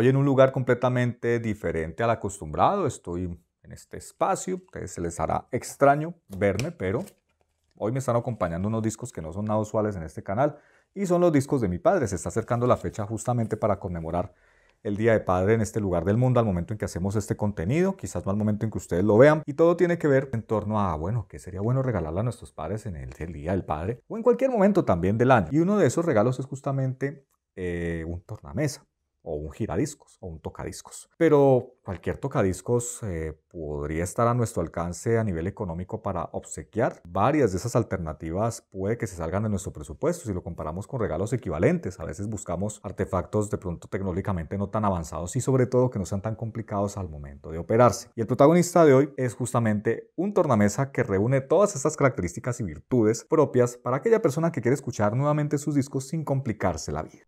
Hoy en un lugar completamente diferente al acostumbrado, estoy en este espacio, que se les hará extraño verme, pero hoy me están acompañando unos discos que no son nada usuales en este canal y son los discos de mi padre. Se está acercando la fecha justamente para conmemorar el Día de Padre en este lugar del mundo al momento en que hacemos este contenido, quizás no al momento en que ustedes lo vean. Y todo tiene que ver en torno a, bueno, que sería bueno regalarle a nuestros padres en el, Día del Padre o en cualquier momento también del año. Y uno de esos regalos es justamente eh, un tornamesa o un giradiscos o un tocadiscos. Pero cualquier tocadiscos eh, podría estar a nuestro alcance a nivel económico para obsequiar. Varias de esas alternativas puede que se salgan de nuestro presupuesto si lo comparamos con regalos equivalentes. A veces buscamos artefactos de pronto tecnológicamente no tan avanzados y sobre todo que no sean tan complicados al momento de operarse. Y el protagonista de hoy es justamente un tornamesa que reúne todas estas características y virtudes propias para aquella persona que quiere escuchar nuevamente sus discos sin complicarse la vida.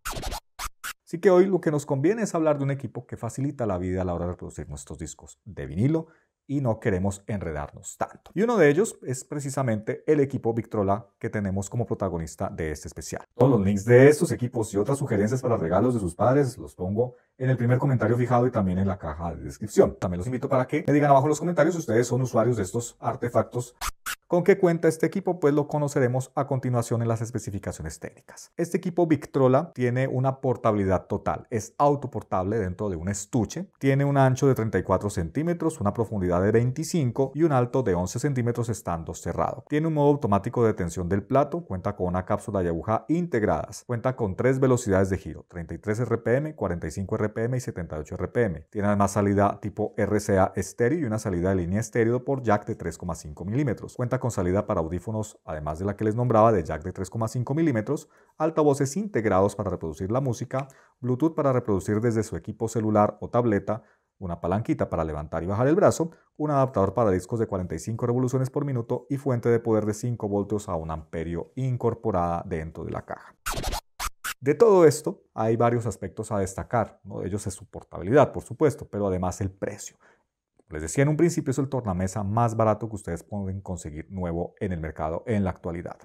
Así que hoy lo que nos conviene es hablar de un equipo que facilita la vida a la hora de producir nuestros discos de vinilo y no queremos enredarnos tanto. Y uno de ellos es precisamente el equipo Victrola que tenemos como protagonista de este especial. Todos los links de estos equipos y otras sugerencias para regalos de sus padres los pongo en el primer comentario fijado y también en la caja de descripción. También los invito para que me digan abajo en los comentarios si ustedes son usuarios de estos artefactos ¿Con qué cuenta este equipo? Pues lo conoceremos a continuación en las especificaciones técnicas. Este equipo Victrola tiene una portabilidad total, es autoportable dentro de un estuche, tiene un ancho de 34 centímetros, una profundidad de 25 y un alto de 11 centímetros estando cerrado. Tiene un modo automático de tensión del plato, cuenta con una cápsula y aguja integradas, cuenta con tres velocidades de giro, 33 RPM, 45 RPM y 78 RPM. Tiene además salida tipo RCA estéreo y una salida de línea estéreo por jack de 3,5 milímetros. Cuenta con salida para audífonos, además de la que les nombraba, de jack de 3,5 milímetros, altavoces integrados para reproducir la música, Bluetooth para reproducir desde su equipo celular o tableta, una palanquita para levantar y bajar el brazo, un adaptador para discos de 45 revoluciones por minuto y fuente de poder de 5 voltios a un amperio incorporada dentro de la caja. De todo esto hay varios aspectos a destacar, uno de ellos es su portabilidad, por supuesto, pero además el precio. Les decía en un principio, es el tornamesa más barato que ustedes pueden conseguir nuevo en el mercado en la actualidad.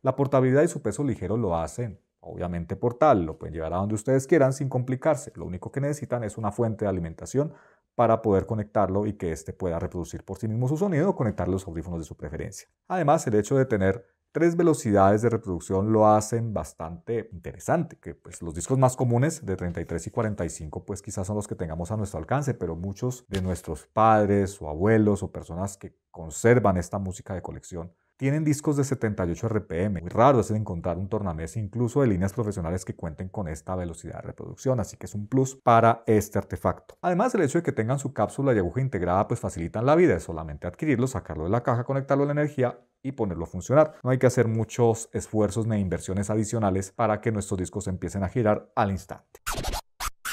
La portabilidad y su peso ligero lo hacen, obviamente, portal. Lo pueden llevar a donde ustedes quieran sin complicarse. Lo único que necesitan es una fuente de alimentación para poder conectarlo y que éste pueda reproducir por sí mismo su sonido o conectar los audífonos de su preferencia. Además, el hecho de tener tres velocidades de reproducción lo hacen bastante interesante, que pues los discos más comunes de 33 y 45 pues quizás son los que tengamos a nuestro alcance, pero muchos de nuestros padres o abuelos o personas que conservan esta música de colección tienen discos de 78 RPM, muy raro es encontrar un tornames incluso de líneas profesionales que cuenten con esta velocidad de reproducción, así que es un plus para este artefacto. Además, el hecho de que tengan su cápsula y aguja integrada pues facilitan la vida, es solamente adquirirlo, sacarlo de la caja, conectarlo a la energía y ponerlo a funcionar. No hay que hacer muchos esfuerzos ni inversiones adicionales para que nuestros discos empiecen a girar al instante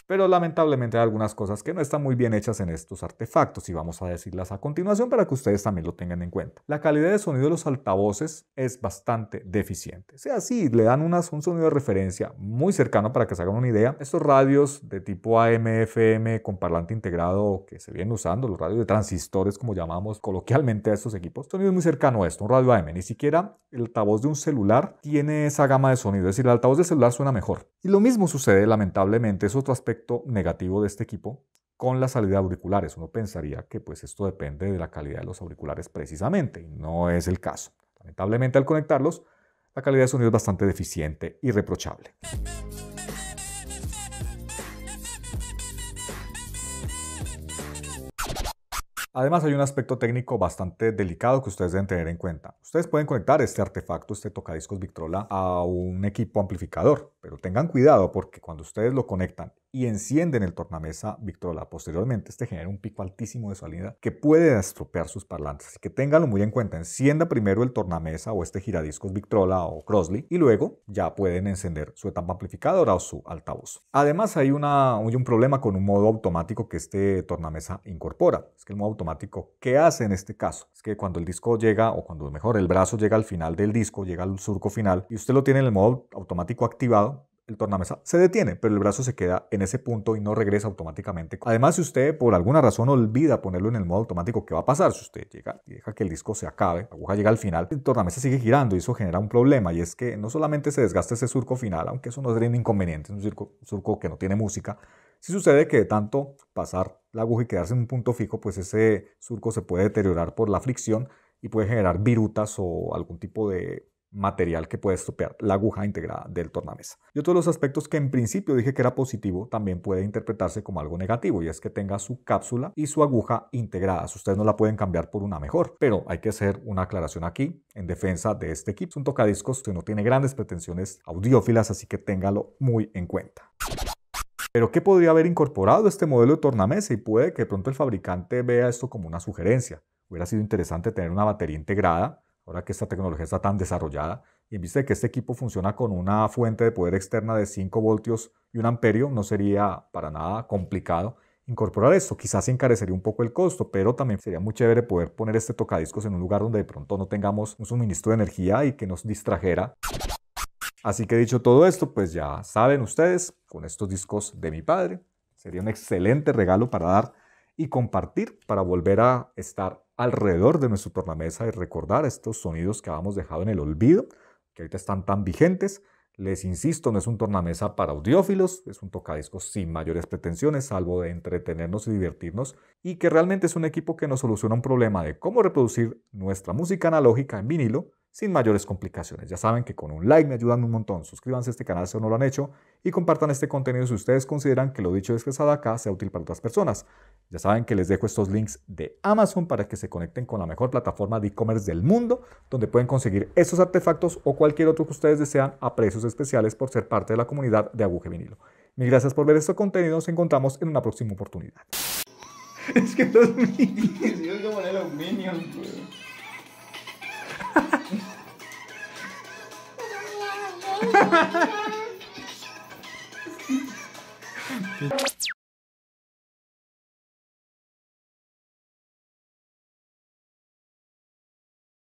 pero lamentablemente hay algunas cosas que no están muy bien hechas en estos artefactos y vamos a decirlas a continuación para que ustedes también lo tengan en cuenta. La calidad de sonido de los altavoces es bastante deficiente. O sea, sí, le dan un sonido de referencia muy cercano para que se hagan una idea. Estos radios de tipo AM, FM con parlante integrado que se vienen usando, los radios de transistores como llamamos coloquialmente a estos equipos, sonido muy cercano a esto, un radio AM. Ni siquiera el altavoz de un celular tiene esa gama de sonido, es decir, el altavoz de celular suena mejor. Y lo mismo sucede lamentablemente, es otro aspecto negativo de este equipo con la salida de auriculares. Uno pensaría que pues esto depende de la calidad de los auriculares precisamente, no es el caso. Lamentablemente al conectarlos, la calidad de sonido es bastante deficiente y reprochable. Además hay un aspecto técnico bastante delicado que ustedes deben tener en cuenta. Ustedes pueden conectar este artefacto, este tocadiscos Victrola, a un equipo amplificador, pero tengan cuidado porque cuando ustedes lo conectan y encienden el tornamesa Victrola. Posteriormente, este genera un pico altísimo de salida que puede estropear sus parlantes. Así que ténganlo muy en cuenta. Encienda primero el tornamesa o este giradiscos Victrola o Crosley y luego ya pueden encender su etapa amplificadora o su altavoz. Además, hay, un problema con un modo automático que este tornamesa incorpora. Es que el modo automático, ¿qué hace en este caso? Es que cuando el disco llega, o cuando mejor, el brazo llega al final del disco, llega al surco final y usted lo tiene en el modo automático activado, el tornamesa se detiene, pero el brazo se queda en ese punto y no regresa automáticamente. Además, si usted por alguna razón olvida ponerlo en el modo automático, ¿qué va a pasar? Si usted llega y deja que el disco se acabe, la aguja llega al final, el tornamesa sigue girando y eso genera un problema. Y es que no solamente se desgasta ese surco final, aunque eso no sería un inconveniente, es un surco, surco que no tiene música. Si sucede que de tanto pasar la aguja y quedarse en un punto fijo, pues ese surco se puede deteriorar por la fricción y puede generar virutas o algún tipo de material que puede estropear la aguja integrada del tornamesa. Y otro de los aspectos que en principio dije que era positivo también puede interpretarse como algo negativo y es que tenga su cápsula y su aguja integradas. Ustedes no la pueden cambiar por una mejor, pero hay que hacer una aclaración aquí en defensa de este equipo. Es un tocadiscos que no tiene grandes pretensiones audiófilas, así que téngalo muy en cuenta. Pero ¿qué podría haber incorporado este modelo de tornamesa? Y puede que pronto el fabricante vea esto como una sugerencia. Hubiera sido interesante tener una batería integrada ahora que esta tecnología está tan desarrollada, y en que este equipo funciona con una fuente de poder externa de 5 voltios y un amperio, no sería para nada complicado incorporar esto. Quizás encarecería un poco el costo, pero también sería muy chévere poder poner este tocadiscos en un lugar donde de pronto no tengamos un suministro de energía y que nos distrajera. Así que dicho todo esto, pues ya saben ustedes, con estos discos de mi padre, sería un excelente regalo para dar y compartir para volver a estar alrededor de nuestro tornamesa y recordar estos sonidos que habíamos dejado en el olvido, que ahorita están tan vigentes. Les insisto, no es un tornamesa para audiófilos, es un tocadiscos sin mayores pretensiones, salvo de entretenernos y divertirnos, y que realmente es un equipo que nos soluciona un problema de cómo reproducir nuestra música analógica en vinilo sin mayores complicaciones. Ya saben que con un like me ayudan un montón. Suscríbanse a este canal si aún no lo han hecho y compartan este contenido si ustedes consideran que lo dicho y expresado acá sea útil para otras personas. Ya saben que les dejo estos links de Amazon para que se conecten con la mejor plataforma de e-commerce del mundo, donde pueden conseguir estos artefactos o cualquier otro que ustedes desean a precios especiales por ser parte de la comunidad de Aguje Vinilo. Mil gracias por ver este contenido. Nos encontramos en una próxima oportunidad. Es que los minions, yo los minions, Thank you.